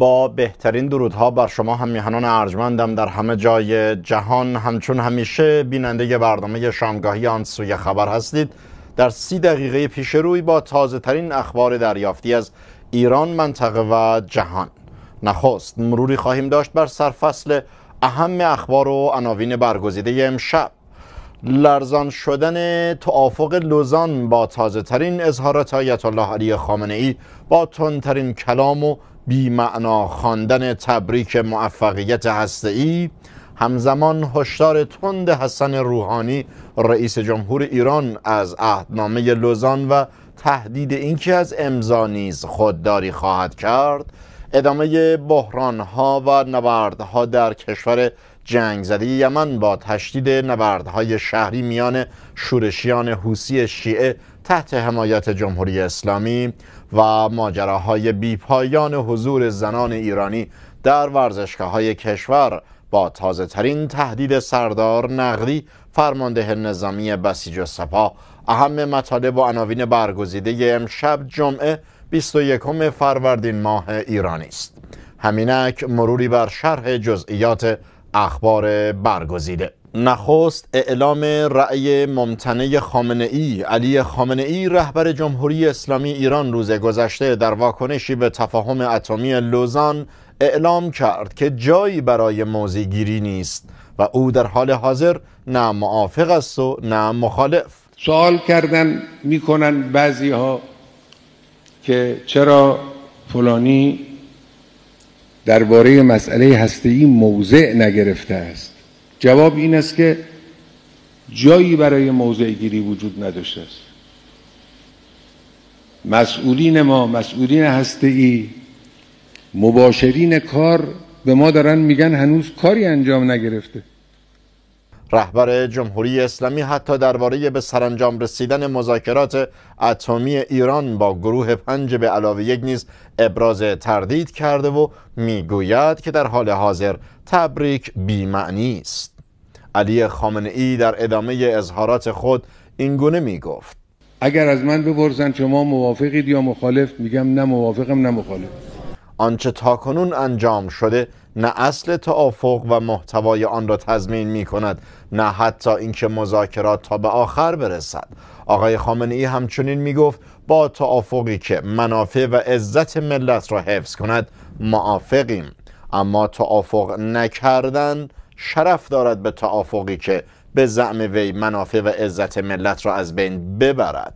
با بهترین درودها بر شما همیهنان ارجمندم در همه جای جهان همچون همیشه بیننده برنامه شامگاهی آن سوی خبر هستید در سی دقیقه پیش روی با تازه ترین اخبار دریافتی از ایران منطقه و جهان نخست مروری خواهیم داشت بر سرفصل اهم اخبار و عناوین برگزیده امشب لرزان شدن توافق لوزان با تازه ترین اظهارات آیت الله علی خامنه ای با تندترین کلام و معنا خواندن تبریک موفقیت ای همزمان هشدار تند حسن روحانی رئیس جمهور ایران از عهدنامه لوزان و تهدید اینکه از امضا نیز خودداری خواهد کرد ادامه بحران ها و نبردها در کشور جنگ زده یمن با تشدید های شهری میان شورشیان حوسی شیعه تحت حمایت جمهوری اسلامی و ماجراهای بیپایان حضور زنان ایرانی در ورزشگاه های کشور با تازه ترین تهدید سردار نقدی فرمانده نظامی بسیج و سپا اهم مطالب و عناوین برگزیده امشب جمعه 21 فروردین ماه ایرانی است همینک مروری بر شرح جزئیات اخبار برگزیده نخست اعلام رأی ممتنه خامنه ای علی خامنه ای رهبر جمهوری اسلامی ایران روز گذشته در واکنشی به تفاهم اتمی لوزان اعلام کرد که جایی برای موزیگیری نیست و او در حال حاضر نه موافق است و نه مخالف سوال کردن میکنن بعضی ها که چرا فلانی درباره مسئله هستهی موضع نگرفته است جواب این است که جایی برای موضع گیری وجود نداشته است مسئولین ما مسئولین هسته ای مباشرین کار به ما دارن میگن هنوز کاری انجام نگرفته رهبر جمهوری اسلامی حتی درباره به سرانجام رسیدن مذاکرات اتمی ایران با گروه پنج به علاوه یک نیز ابراز تردید کرده و میگوید که در حال حاضر تبریک معنی است علی خامنه ای در ادامه اظهارات خود اینگونه می گفت اگر از من ببرزن شما موافقید یا مخالف میگم نه موافقم نه مخالف آنچه تاکنون انجام شده نه اصل توافق و محتوای آن را تضمین می کند نه حتی اینکه مذاکرات تا به آخر برسد آقای خامنه ای همچنین می گفت با توافقی که منافع و عزت ملت را حفظ کند موافقیم اما توافق نکردن شرف دارد به توافقی که به زعم وی منافع و عزت ملت را از بین ببرد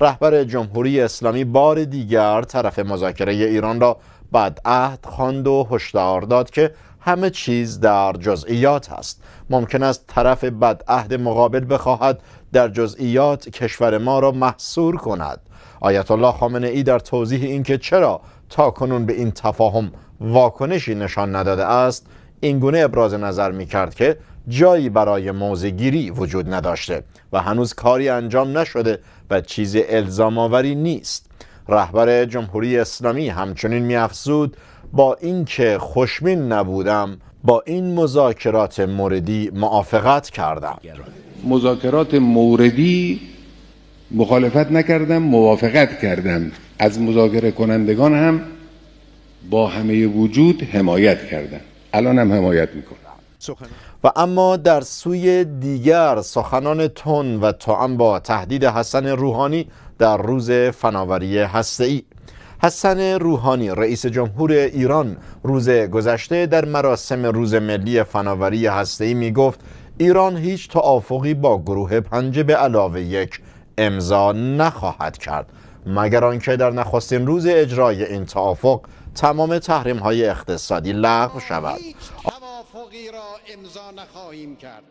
رهبر جمهوری اسلامی بار دیگر طرف مذاکره ایران را بعد عهد خواند و هشدار داد که همه چیز در جزئیات است ممکن است طرف بد عهد مقابل بخواهد در جزئیات کشور ما را محصور کند آیت الله خامنه ای در توضیح اینکه چرا تا کنون به این تفاهم واکنشی نشان نداده است اینگونه ابراز نظر می کرد که جایی برای موزگیری وجود نداشته و هنوز کاری انجام نشده و چیزی الزام نیست رهبر جمهوری اسلامی همچنین میافزود با اینکه خوشبین نبودم با این مذاکرات موردی موافقت کردم مذاکرات موردی مخالفت نکردم موافقت کردم از مذاکره کنندگان هم با همه وجود حمایت کردن الان هم حمایت میکنن و اما در سوی دیگر سخنان تن و توان با تهدید حسن روحانی در روز فناوری ای. حسن روحانی رئیس جمهور ایران روز گذشته در مراسم روز ملی فناوری ای می گفت ایران هیچ توافقی با گروه پنج به علاوه یک امضا نخواهد کرد مگر آنکه در نخستین روز اجرای این توافق تمام تحریم های اقتصادی لغو شود توافقی را امضا نخواهیم کرد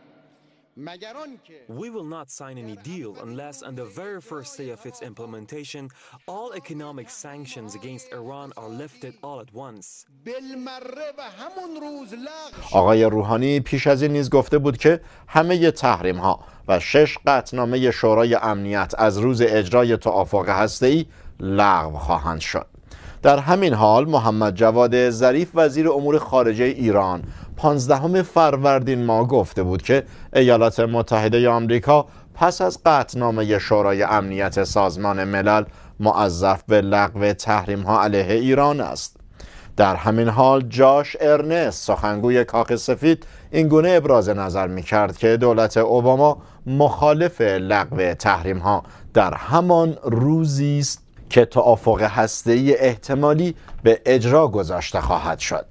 مگر آنکه We will not sign any deal unless on the very first day of its implementation all economic sanctions against Iran are lifted all at once. آقای روحانی پیش از این نیز گفته بود که همه تحریم ها و شش نامه شورای امنیت از روز اجرای توافق هسته‌ای لغو خواهند شد. در همین حال محمد جواد ظریف وزیر امور خارجه ایران 15 فروردین ما گفته بود که ایالات متحده آمریکا پس از قطعنامه شورای امنیت سازمان ملل معذف به لغو تحریم ها علیه ایران است در همین حال جاش ارنست سخنگوی کاخ سفید اینگونه ابراز نظر می کرد که دولت اوباما مخالف لغو تحریم ها در همان روزی است که توافق هسته‌ای احتمالی به اجرا گذاشته خواهد شد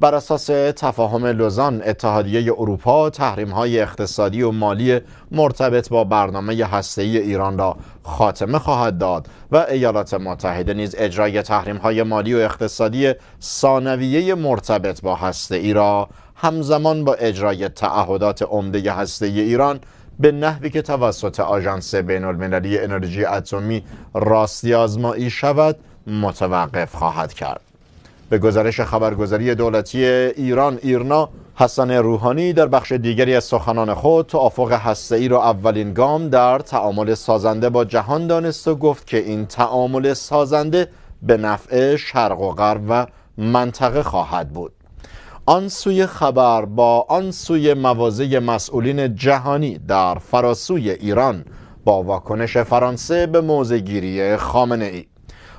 بر اساس تفاهم لوزان اتحادیه اروپا تحریم‌های اقتصادی و مالی مرتبط با برنامه هسته‌ای ایران را خاتمه خواهد داد و ایالات متحده نیز اجرای تحریم‌های مالی و اقتصادی ثانویه مرتبط با هسته‌ای را همزمان با اجرای تعهدات عمده هسته‌ای ایران به نحوی که توسط آژانس بین المللی انرژی اتمی راستی آزمایی شود متوقف خواهد کرد به گزارش خبرگزاری دولتی ایران ایرنا حسن روحانی در بخش دیگری از سخنان خود توافق ای را اولین گام در تعامل سازنده با جهان دانست و گفت که این تعامل سازنده به نفع شرق و غرب و منطقه خواهد بود آن سوی خبر با آن سوی موازه مسئولین جهانی در فراسوی ایران با واکنش فرانسه به موزگیری خامنه ای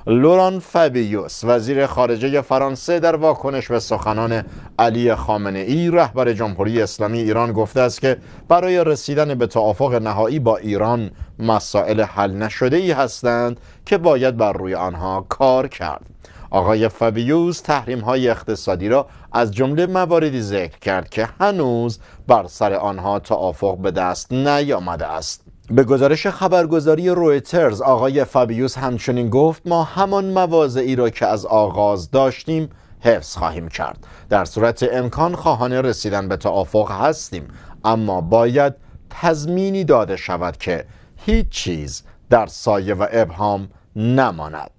لوران فابیوس وزیر خارجه فرانسه در واکنش به سخنان علی خامنه ای رهبر جمهوری اسلامی ایران گفته است که برای رسیدن به توافق نهایی با ایران مسائل حل نشده ای هستند که باید بر روی آنها کار کرد آقای فابیوس تحریم های اقتصادی را از جمله مواردی ذکر کرد که هنوز بر سر آنها توافق به دست نیامده است به گزارش خبرگزاری رویترز آقای فابیوس همچنین گفت ما همان مواضعی را که از آغاز داشتیم حفظ خواهیم کرد در صورت امکان خواهان رسیدن به توافق هستیم اما باید تضمینی داده شود که هیچ چیز در سایه و ابهام نماند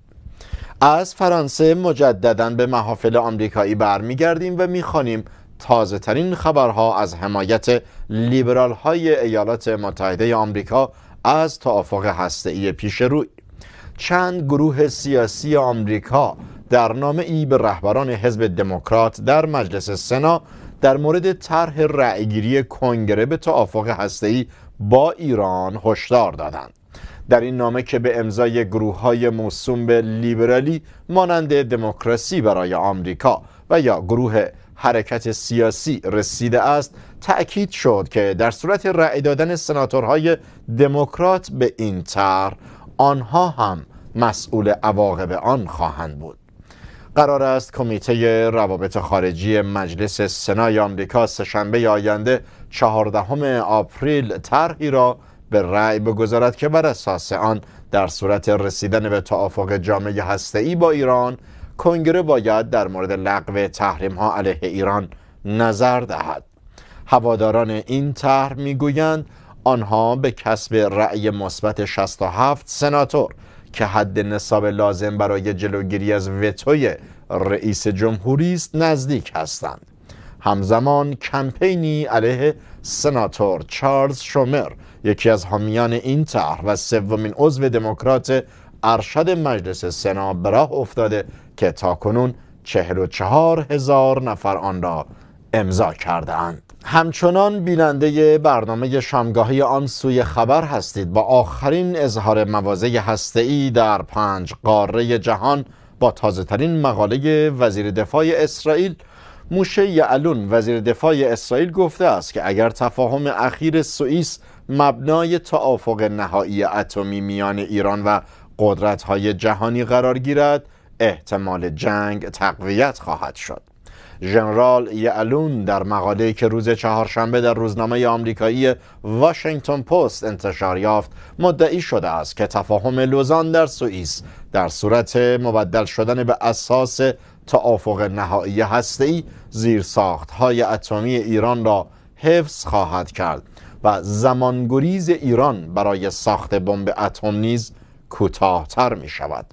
از فرانسه مجددا به محافل آمریکایی برمیگردیم و میخوانیم تازه ترین خبرها از حمایت لیبرال های ایالات متحده آمریکا از توافق هسته پیش روی چند گروه سیاسی آمریکا در نام ای به رهبران حزب دموکرات در مجلس سنا در مورد طرح رأیگیری کنگره به توافق ای با ایران هشدار دادند. در این نامه که به امضای گروه های موسوم به لیبرالی مانند دموکراسی برای آمریکا و یا گروه حرکت سیاسی رسیده است تأکید شد که در صورت رأی دادن سناتورهای دموکرات به این طرح آنها هم مسئول عواقب آن خواهند بود قرار است کمیته روابط خارجی مجلس سنای آمریکا سهشنبه آینده چهاردهم آپریل طرحی را به رأی بگذارد که بر اساس آن در صورت رسیدن به توافق جامعه هسته‌ای با ایران کنگره باید در مورد لغو تحریم ها علیه ایران نظر دهد هواداران این طرح میگویند آنها به کسب رأی مثبت 67 سناتور که حد نصاب لازم برای جلوگیری از وتوی رئیس جمهوری است نزدیک هستند همزمان کمپینی علیه سناتور چارلز شومر یکی از حامیان این طرح و سومین عضو دموکرات ارشد مجلس سنا به افتاده که تاکنون چهل و چهار هزار نفر آن را امضا کردهاند همچنان بیننده برنامه شامگاهی آن سوی خبر هستید با آخرین اظهار موازه هسته‌ای در پنج قاره جهان با تازه ترین مقاله وزیر دفاع اسرائیل موشه یعلون وزیر دفاع اسرائیل گفته است که اگر تفاهم اخیر سوئیس مبنای توافق نهایی اتمی میان ایران و قدرت های جهانی قرار گیرد احتمال جنگ تقویت خواهد شد ژنرال یعلون در مقاله‌ای که روز چهارشنبه در روزنامه آمریکایی واشنگتن پست انتشار یافت مدعی شده است که تفاهم لوزان در سوئیس در صورت مبدل شدن به اساس توافق نهایی هسته‌ای های اتمی ایران را حفظ خواهد کرد و زمانگریز ایران برای ساخت بمب اتم نیز کوتاهتر می شود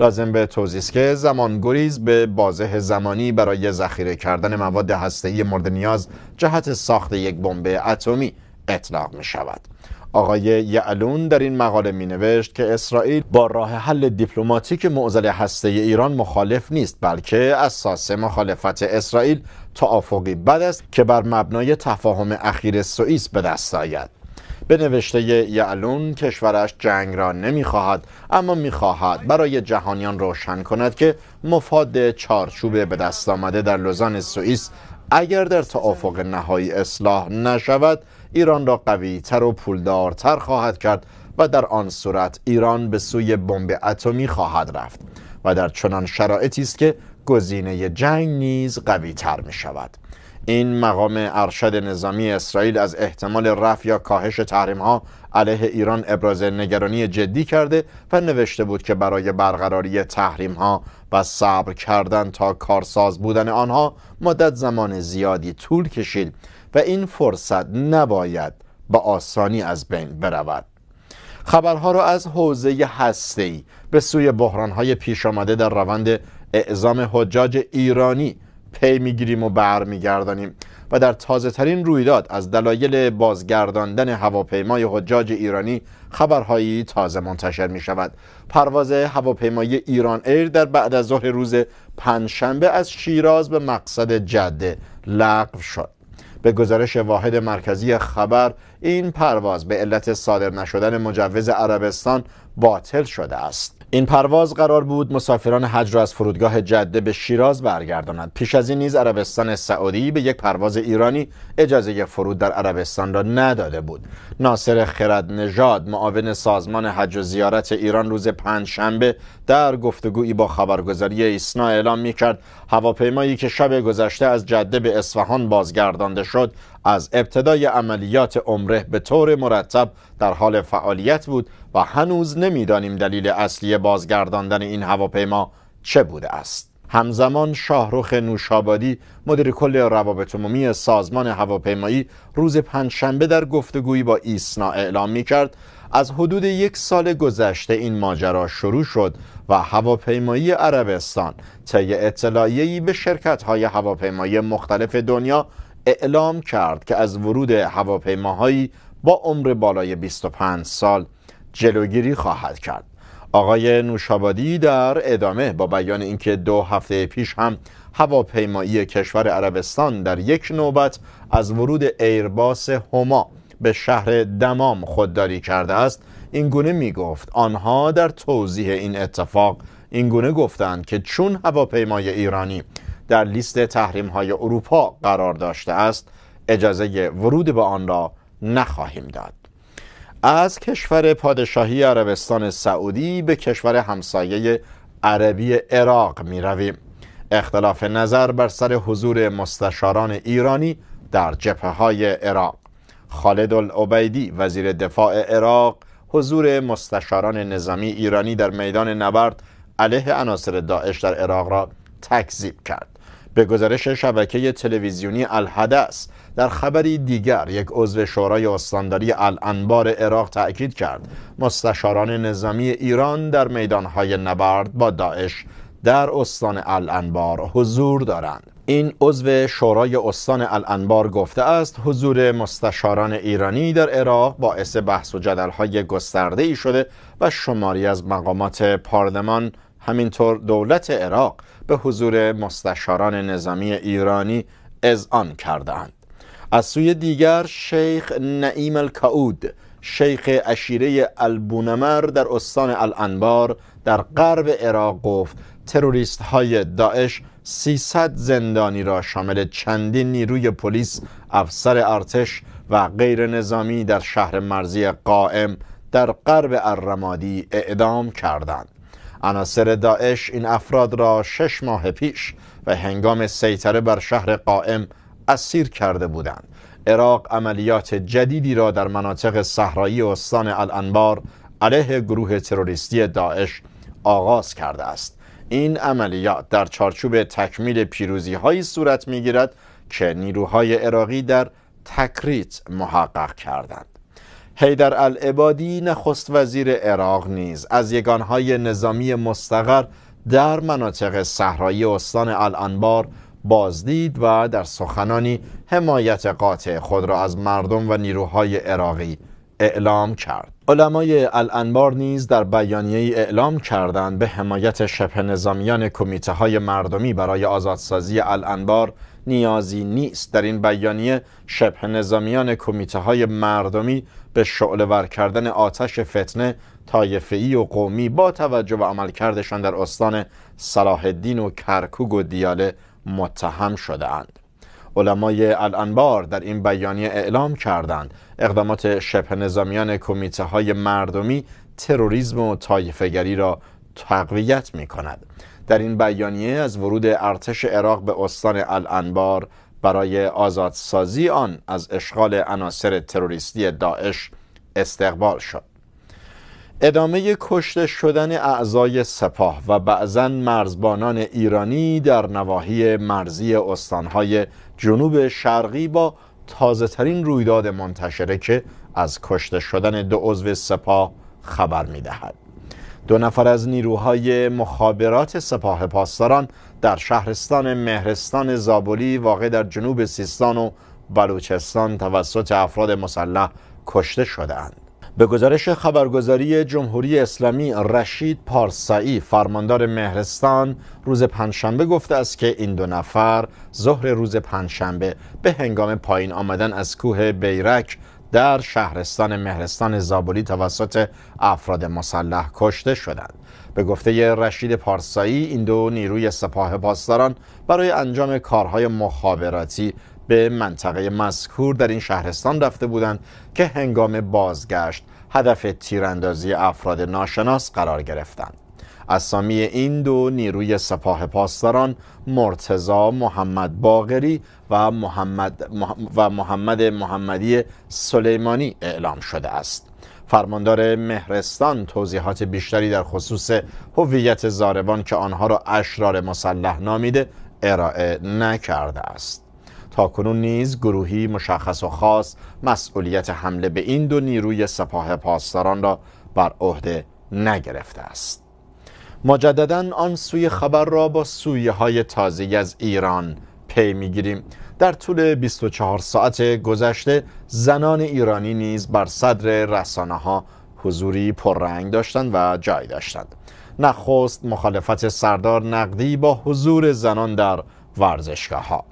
لازم به توضیح که زمانگریز به بازه زمانی برای ذخیره کردن مواد هسته‌ای مورد نیاز جهت ساخت یک بمب اتمی اطلاق می شود آقای یعلون در این مقاله می نوشت که اسرائیل با راه حل دیپلماتیک معضل هسته ایران مخالف نیست بلکه اساس مخالفت اسرائیل توافقی بد است که بر مبنای تفاهم اخیر سوئیس به دست آید به نوشته یعلون کشورش جنگ را نمیخواهد اما میخواهد برای جهانیان روشن کند که مفاد چارچوب به دست آمده در لوزان سوئیس اگر در توافق نهایی اصلاح نشود ایران را تر و تر خواهد کرد و در آن صورت ایران به سوی بمب اتمی خواهد رفت و در چنان شرایطی است که گزینه جنگ نیز قوی تر می شود این مقام ارشد نظامی اسرائیل از احتمال رفع یا کاهش تحریم ها علیه ایران ابراز نگرانی جدی کرده و نوشته بود که برای برقراری تحریم ها و صبر کردن تا کارساز بودن آنها مدت زمان زیادی طول کشید و این فرصت نباید به آسانی از بین برود خبرها را از حوزه هستی به سوی های پیش آمده در روند اعزام حجاج ایرانی پی میگیریم و برمیگردانیم و در تازه ترین رویداد از دلایل بازگرداندن هواپیمای حجاج ایرانی خبرهایی تازه منتشر می شود پرواز هواپیمای ایران ایر در بعد از ظهر روز پنجشنبه از شیراز به مقصد جده لغو شد به گزارش واحد مرکزی خبر این پرواز به علت صادر نشدن مجوز عربستان باطل شده است این پرواز قرار بود مسافران حج را از فرودگاه جده به شیراز برگرداند پیش از این نیز عربستان سعودی به یک پرواز ایرانی اجازه فرود در عربستان را نداده بود ناصر خرد نژاد معاون سازمان حج و زیارت ایران روز پنجشنبه در گفتگویی با خبرگزاری ایسنا اعلام می کرد هواپیمایی که شب گذشته از جده به اصفهان بازگردانده شد از ابتدای عملیات عمره به طور مرتب در حال فعالیت بود و هنوز نمیدانیم دلیل اصلی بازگرداندن این هواپیما چه بوده است همزمان شاهرخ نوشابادی مدیر کل روابط عمومی سازمان هواپیمایی روز پنجشنبه در گفتگویی با ایسنا اعلام می کرد از حدود یک سال گذشته این ماجرا شروع شد و هواپیمایی عربستان طی اطلاعیه‌ای به شرکت‌های هواپیمایی مختلف دنیا اعلام کرد که از ورود هواپیماهایی با عمر بالای 25 سال جلوگیری خواهد کرد آقای نوشابادی در ادامه با بیان اینکه دو هفته پیش هم هواپیمایی کشور عربستان در یک نوبت از ورود ایرباس هما به شهر دمام خودداری کرده است این گونه می گفت آنها در توضیح این اتفاق این گونه گفتند که چون هواپیمای ایرانی در لیست تحریم های اروپا قرار داشته است اجازه ورود به آن را نخواهیم داد از کشور پادشاهی عربستان سعودی به کشور همسایه عربی عراق می رویم اختلاف نظر بر سر حضور مستشاران ایرانی در جبهه های عراق خالد العبیدی وزیر دفاع عراق حضور مستشاران نظامی ایرانی در میدان نبرد علیه عناصر داعش در عراق را تکذیب کرد به گزارش شبکه تلویزیونی الحدث در خبری دیگر یک عضو شورای استانداری الانبار عراق تأکید کرد مستشاران نظامی ایران در میدانهای نبرد با داعش در استان الانبار حضور دارند این عضو شورای استان الانبار گفته است حضور مستشاران ایرانی در عراق باعث بحث و جدلهای گسترده ای شده و شماری از مقامات پارلمان همینطور دولت عراق به حضور مستشاران نظامی ایرانی اذعان کردهاند از سوی دیگر شیخ نعیم الکعود شیخ اشیره البونمر در استان الانبار در غرب عراق گفت تروریست های داعش 300 زندانی را شامل چندین نیروی پلیس، افسر ارتش و غیر نظامی در شهر مرزی قائم در غرب الرمادی اعدام کردند. عناصر داعش این افراد را شش ماه پیش و هنگام سیطره بر شهر قائم اسیر کرده بودند عراق عملیات جدیدی را در مناطق صحرایی استان الانبار علیه گروه تروریستی داعش آغاز کرده است این عملیات در چارچوب تکمیل پیروزی هایی صورت می گیرد که نیروهای عراقی در تکریت محقق کردند حیدر العبادی نخست وزیر عراق نیز از یگانهای نظامی مستقر در مناطق صحرایی استان الانبار بازدید و در سخنانی حمایت قاطع خود را از مردم و نیروهای عراقی اعلام کرد علمای الانبار نیز در بیانیه اعلام کردند به حمایت شبه نظامیان کمیته های مردمی برای آزادسازی الانبار نیازی نیست در این بیانیه شبه نظامیان کمیته های مردمی به ور کردن آتش فتنه طایفه‌ای و قومی با توجه به عملکردشان در استان صلاح الدین و کرکوگ و دیاله متهم شده اند. علمای الانبار در این بیانیه اعلام کردند اقدامات شبه نظامیان کمیته های مردمی تروریسم و طایفه‌گری را تقویت می کند. در این بیانیه از ورود ارتش عراق به استان الانبار برای آزادسازی آن از اشغال عناصر تروریستی داعش استقبال شد ادامه کشته شدن اعضای سپاه و بعضا مرزبانان ایرانی در نواحی مرزی استانهای جنوب شرقی با تازه ترین رویداد منتشره که از کشته شدن دو عضو سپاه خبر می دهد. دو نفر از نیروهای مخابرات سپاه پاسداران در شهرستان مهرستان زابولی واقع در جنوب سیستان و بلوچستان توسط افراد مسلح کشته شدند. به گزارش خبرگزاری جمهوری اسلامی رشید پارسایی فرماندار مهرستان روز پنجشنبه گفته است که این دو نفر ظهر روز پنجشنبه به هنگام پایین آمدن از کوه بیرک در شهرستان مهرستان زابولی توسط افراد مسلح کشته شدند به گفته رشید پارسایی این دو نیروی سپاه پاسداران برای انجام کارهای مخابراتی به منطقه مذکور در این شهرستان رفته بودند که هنگام بازگشت هدف تیراندازی افراد ناشناس قرار گرفتند اسامی این دو نیروی سپاه پاسداران مرتزا محمد باغری و محمد, و محمد محمدی سلیمانی اعلام شده است فرماندار مهرستان توضیحات بیشتری در خصوص هویت زاربان که آنها را اشرار مسلح نامیده ارائه نکرده است تا کنون نیز گروهی مشخص و خاص مسئولیت حمله به این دو نیروی سپاه پاسداران را بر عهده نگرفته است مجددا آن سوی خبر را با سویه های تازه از ایران پی میگیریم در طول 24 ساعت گذشته زنان ایرانی نیز بر صدر رسانه ها حضوری پررنگ داشتند و جای داشتند نخست مخالفت سردار نقدی با حضور زنان در ورزشگاه ها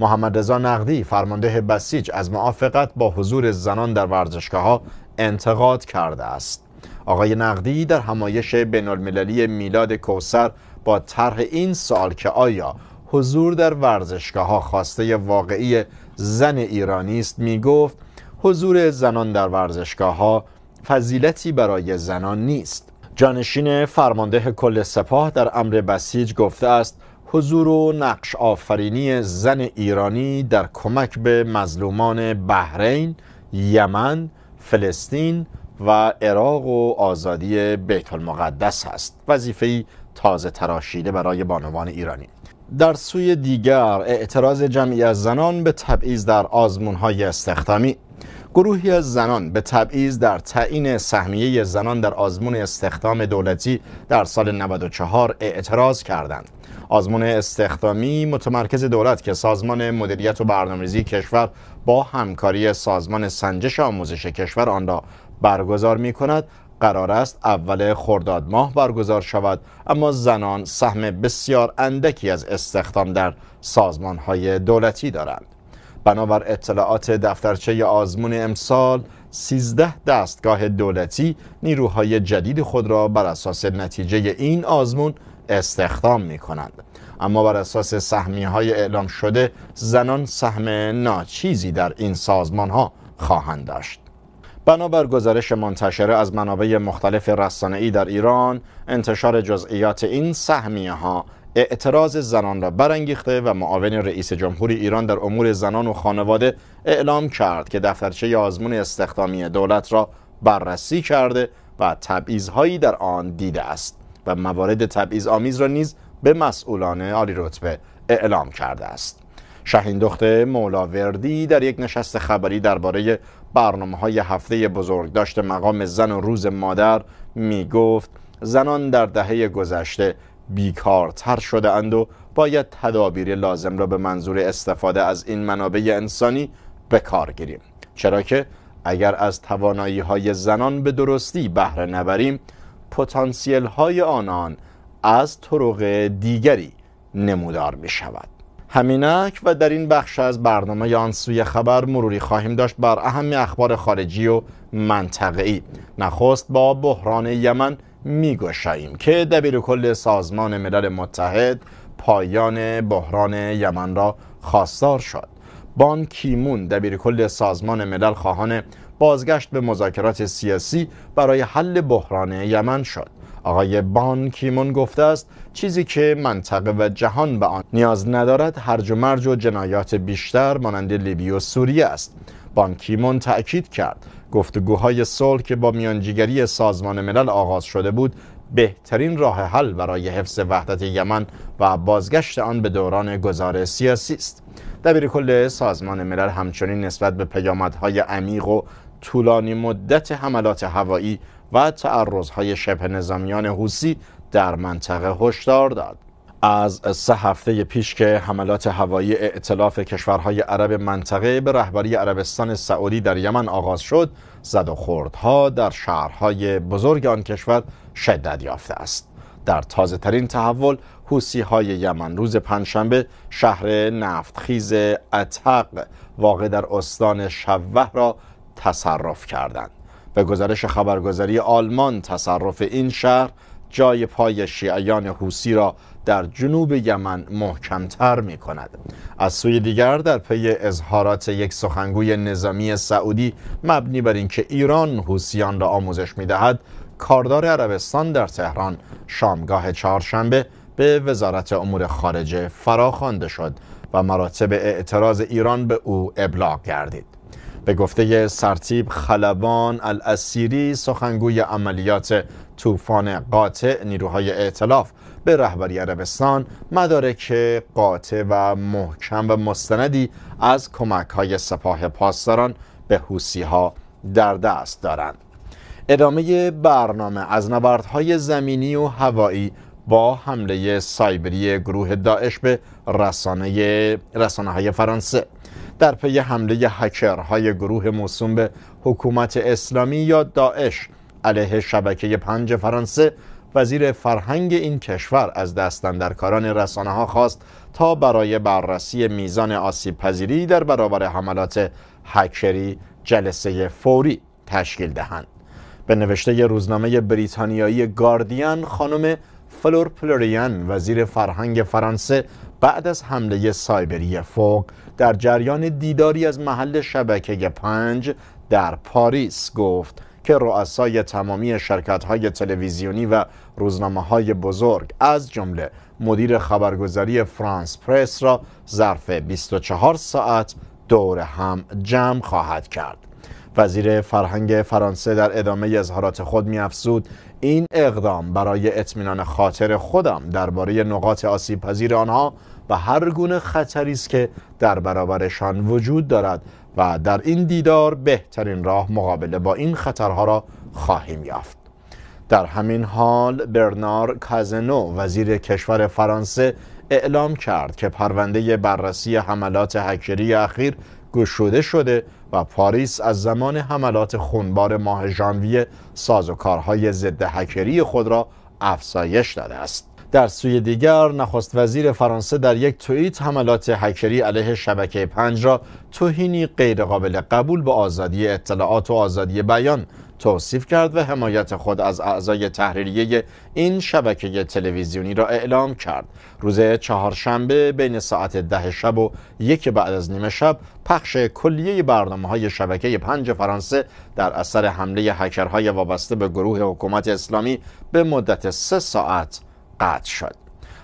محمد رضا نقدی فرمانده بسیج از موافقت با حضور زنان در ورزشگاه ها انتقاد کرده است آقای نقدی در همایش بین المللی میلاد کوسر با طرح این سال که آیا حضور در ورزشگاه ها خواسته واقعی زن ایرانی است می گفت حضور زنان در ورزشگاه ها فضیلتی برای زنان نیست جانشین فرمانده کل سپاه در امر بسیج گفته است حضور و نقش آفرینی زن ایرانی در کمک به مظلومان بحرین، یمن، فلسطین، و عراق و آزادی بیت المقدس هست وظیفه تازه تراشیده برای بانوان ایرانی در سوی دیگر اعتراض جمعی از زنان به تبعیض در آزمون های استخدامی گروهی از زنان به تبعیض در تعیین سهمیه زنان در آزمون استخدام دولتی در سال 94 اعتراض کردند. آزمون استخدامی متمرکز دولت که سازمان مدیریت و برنامه‌ریزی کشور با همکاری سازمان سنجش آموزش کشور آن را برگزار می کند قرار است اول خرداد ماه برگزار شود اما زنان سهم بسیار اندکی از استخدام در سازمان های دولتی دارند بنابر اطلاعات دفترچه آزمون امسال 13 دستگاه دولتی نیروهای جدید خود را بر اساس نتیجه این آزمون استخدام می کنند اما بر اساس سهمی های اعلام شده زنان سهم ناچیزی در این سازمان ها خواهند داشت بنابر گزارش منتشره از منابع مختلف رسانه‌ای در ایران انتشار جزئیات این سهمیه ها اعتراض زنان را برانگیخته و معاون رئیس جمهوری ایران در امور زنان و خانواده اعلام کرد که دفترچه آزمون استخدامی دولت را بررسی کرده و تبعیض‌هایی در آن دیده است و موارد تبعیض آمیز را نیز به مسئولان عالی رتبه اعلام کرده است. شهین مولا مولاوردی در یک نشست خبری درباره برنامه های هفته بزرگداشت مقام زن و روز مادر می گفت زنان در دهه گذشته بیکارتر شده اند و باید تدابیر لازم را به منظور استفاده از این منابع انسانی به کار گیریم چرا که اگر از توانایی های زنان به درستی بهره نبریم پتانسیل های آنان از طرق دیگری نمودار می شود همینک و در این بخش از برنامه یانسوی سوی خبر مروری خواهیم داشت بر اهم اخبار خارجی و منطقه‌ای نخست با بحران یمن میگشاییم که دبیر کل سازمان ملل متحد پایان بحران یمن را خواستار شد بان کیمون دبیر کل سازمان ملل خواهان بازگشت به مذاکرات سیاسی برای حل بحران یمن شد آقای بان کیمون گفته است چیزی که منطقه و جهان به آن نیاز ندارد هرج و مرج و جنایات بیشتر مانند لیبی و سوریه است بان کیمون تأکید کرد گفتگوهای صلح که با میانجیگری سازمان ملل آغاز شده بود بهترین راه حل برای حفظ وحدت یمن و بازگشت آن به دوران گذار سیاسی است دبیر کل سازمان ملل همچنین نسبت به پیامدهای عمیق و طولانی مدت حملات هوایی و تعرضهای شبه نظامیان حوسی در منطقه هشدار داد از سه هفته پیش که حملات هوایی ائتلاف کشورهای عرب منطقه به رهبری عربستان سعودی در یمن آغاز شد زد و خوردها در شهرهای بزرگ آن کشور شدت یافته است در تازه ترین تحول حوسی های یمن روز پنجشنبه شهر نفتخیز اتق واقع در استان شوه را تصرف کردند به گزارش خبرگزاری آلمان تصرف این شهر جای پای شیعیان حوسی را در جنوب یمن محکمتر می کند از سوی دیگر در پی اظهارات یک سخنگوی نظامی سعودی مبنی بر اینکه ایران حوسیان را آموزش می دهد کاردار عربستان در تهران شامگاه چهارشنبه به وزارت امور خارجه فراخوانده شد و مراتب اعتراض ایران به او ابلاغ گردید به گفته سرتیب خلبان الاسیری سخنگوی عملیات طوفان قاطع نیروهای اعتلاف به رهبری عربستان مدارک قاطع و محکم و مستندی از کمک های سپاه پاسداران به حوسی ها در دست دارند ادامه برنامه از نبردهای زمینی و هوایی با حمله سایبری گروه داعش به رسانه, رسانه های فرانسه در پی حمله هکرهای گروه موسوم به حکومت اسلامی یا داعش علیه شبکه پنج فرانسه وزیر فرهنگ این کشور از دستندرکاران رسانه ها خواست تا برای بررسی میزان آسیب پذیری در برابر حملات هکری جلسه فوری تشکیل دهند. به نوشته روزنامه بریتانیایی گاردین خانم فلور پلوریان وزیر فرهنگ فرانسه بعد از حمله سایبری فوق در جریان دیداری از محل شبکه پنج در پاریس گفت که رؤسای تمامی شرکت های تلویزیونی و روزنامه های بزرگ از جمله مدیر خبرگزاری فرانس پرس را ظرف 24 ساعت دور هم جمع خواهد کرد. وزیر فرهنگ فرانسه در ادامه اظهارات خود میافزود این اقدام برای اطمینان خاطر خودم درباره نقاط آسیب پذیر آنها و هر گونه خطری است که در برابرشان وجود دارد و در این دیدار بهترین راه مقابله با این خطرها را خواهیم یافت در همین حال برنار کازنو وزیر کشور فرانسه اعلام کرد که پرونده بررسی حملات هکری اخیر گشوده شده و پاریس از زمان حملات خونبار ماه ژانویه سازوکارهای ضد هکری خود را افزایش داده است در سوی دیگر نخست وزیر فرانسه در یک توییت حملات هکری علیه شبکه پنج را توهینی غیرقابل قبول به آزادی اطلاعات و آزادی بیان توصیف کرد و حمایت خود از اعضای تحریریه این شبکه تلویزیونی را اعلام کرد روز چهارشنبه بین ساعت ده شب و یک بعد از نیمه شب پخش کلیه برنامه های شبکه پنج فرانسه در اثر حمله هکرهای وابسته به گروه حکومت اسلامی به مدت سه ساعت قطع شد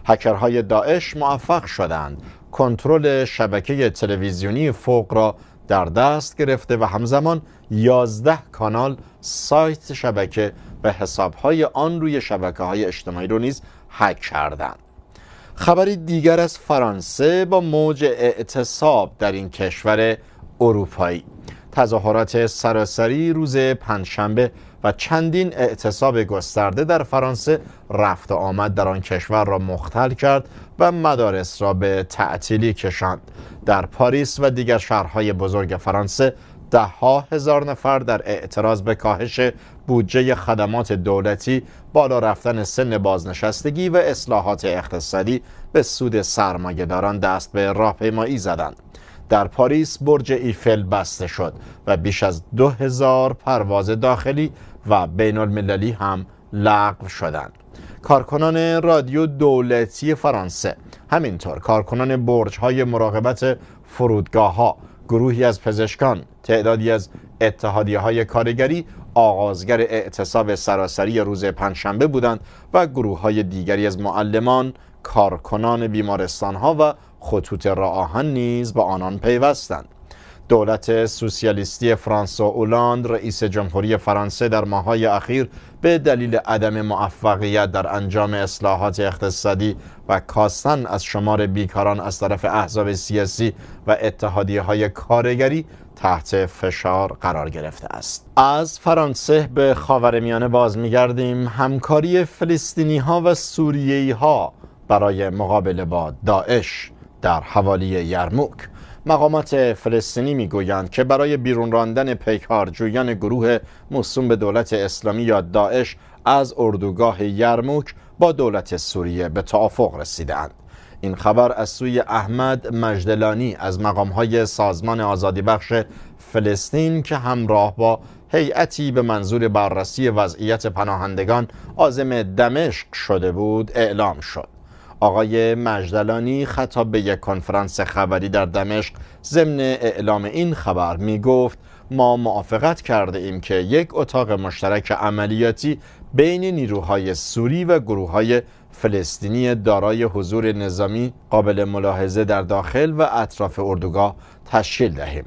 هکرهای داعش موفق شدند کنترل شبکه تلویزیونی فوق را در دست گرفته و همزمان 11 کانال سایت شبکه و حسابهای آن روی شبکه های اجتماعی رو نیز هک کردند. خبری دیگر از فرانسه با موج اعتصاب در این کشور اروپایی تظاهرات سراسری روز پنجشنبه و چندین اعتصاب گسترده در فرانسه رفت و آمد در آن کشور را مختل کرد و مدارس را به تعطیلی کشاند در پاریس و دیگر شهرهای بزرگ فرانسه ده ها هزار نفر در اعتراض به کاهش بودجه خدمات دولتی بالا رفتن سن بازنشستگی و اصلاحات اقتصادی به سود سرمایهداران دست به راهپیمایی زدند در پاریس برج ایفل بسته شد و بیش از دو هزار پرواز داخلی و بین المللی هم لغو شدند کارکنان رادیو دولتی فرانسه همینطور کارکنان برج های مراقبت فرودگاه ها گروهی از پزشکان تعدادی از اتحادیه های کارگری آغازگر اعتصاب سراسری روز پنجشنبه بودند و گروه های دیگری از معلمان کارکنان بیمارستان ها و خطوط راهن نیز به آنان پیوستند دولت سوسیالیستی و اولاند رئیس جمهوری فرانسه در ماهای اخیر به دلیل عدم موفقیت در انجام اصلاحات اقتصادی و کاستن از شمار بیکاران از طرف احزاب سیاسی و اتحادیه های کارگری تحت فشار قرار گرفته است از فرانسه به خاورمیانه باز میگردیم همکاری فلسطینی ها و سوریه ها برای مقابله با داعش در حوالی یرموک مقامات فلسطینی میگویند که برای بیرون راندن جویان گروه موسوم به دولت اسلامی یا داعش از اردوگاه یرموک با دولت سوریه به توافق رسیدند این خبر از سوی احمد مجدلانی از مقامهای سازمان آزادی بخش فلسطین که همراه با هیئتی به منظور بررسی وضعیت پناهندگان آزم دمشق شده بود اعلام شد آقای مجدلانی خطاب به یک کنفرانس خبری در دمشق ضمن اعلام این خبر می گفت ما موافقت کرده ایم که یک اتاق مشترک عملیاتی بین نیروهای سوری و گروه های فلسطینی دارای حضور نظامی قابل ملاحظه در داخل و اطراف اردوگاه تشکیل دهیم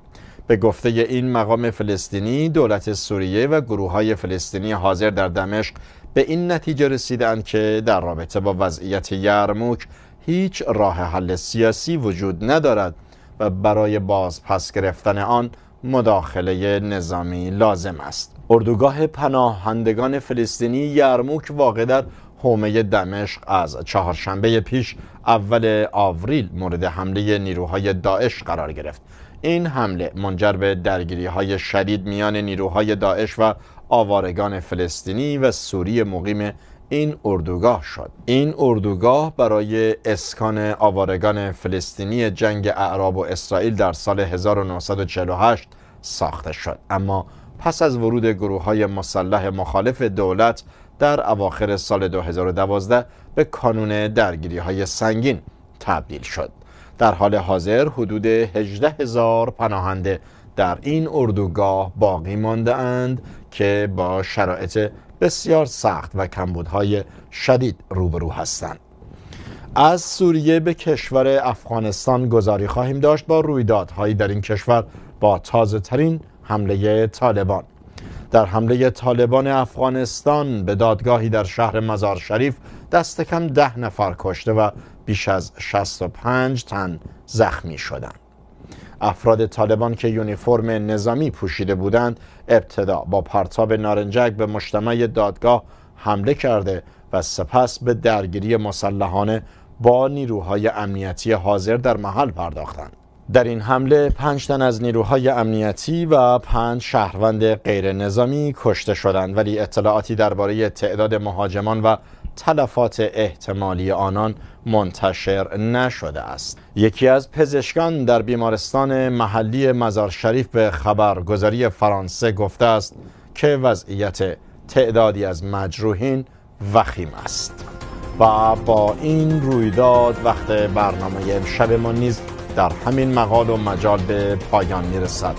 به گفته این مقام فلسطینی دولت سوریه و گروه های فلسطینی حاضر در دمشق به این نتیجه رسیدن که در رابطه با وضعیت یرموک هیچ راه حل سیاسی وجود ندارد و برای بازپس گرفتن آن مداخله نظامی لازم است اردوگاه پناهندگان فلسطینی یرموک واقع در حومه دمشق از چهارشنبه پیش اول آوریل مورد حمله نیروهای داعش قرار گرفت این حمله منجر به درگیری های شدید میان نیروهای داعش و آوارگان فلسطینی و سوری مقیم این اردوگاه شد این اردوگاه برای اسکان آوارگان فلسطینی جنگ اعراب و اسرائیل در سال 1948 ساخته شد اما پس از ورود گروه های مسلح مخالف دولت در اواخر سال 2012 به کانون درگیری های سنگین تبدیل شد در حال حاضر حدود 18 هزار پناهنده در این اردوگاه باقی مانده اند که با شرایط بسیار سخت و کمبودهای شدید روبرو هستند از سوریه به کشور افغانستان گذاری خواهیم داشت با رویدادهایی در این کشور با تازه ترین حمله طالبان در حمله طالبان افغانستان به دادگاهی در شهر مزار شریف دست کم ده نفر کشته و بیش از 65 تن زخمی شدند. افراد طالبان که یونیفرم نظامی پوشیده بودند ابتدا با پرتاب نارنجک به مجتمع دادگاه حمله کرده و سپس به درگیری مسلحانه با نیروهای امنیتی حاضر در محل پرداختند در این حمله پنج تن از نیروهای امنیتی و پنج شهروند غیر نظامی کشته شدند ولی اطلاعاتی درباره تعداد مهاجمان و تلفات احتمالی آنان منتشر نشده است یکی از پزشکان در بیمارستان محلی مزار شریف به خبرگزاری فرانسه گفته است که وضعیت تعدادی از مجروحین وخیم است و با این رویداد وقت برنامه شب ما نیز در همین مقال و مجال به پایان میرسد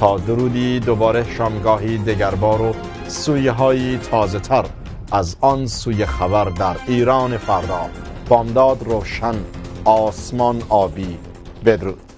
تا درودی دوباره شامگاهی دگربار و سویه های تازه تر از آن سوی خبر در ایران فردا بامداد روشن آسمان آبی بدرود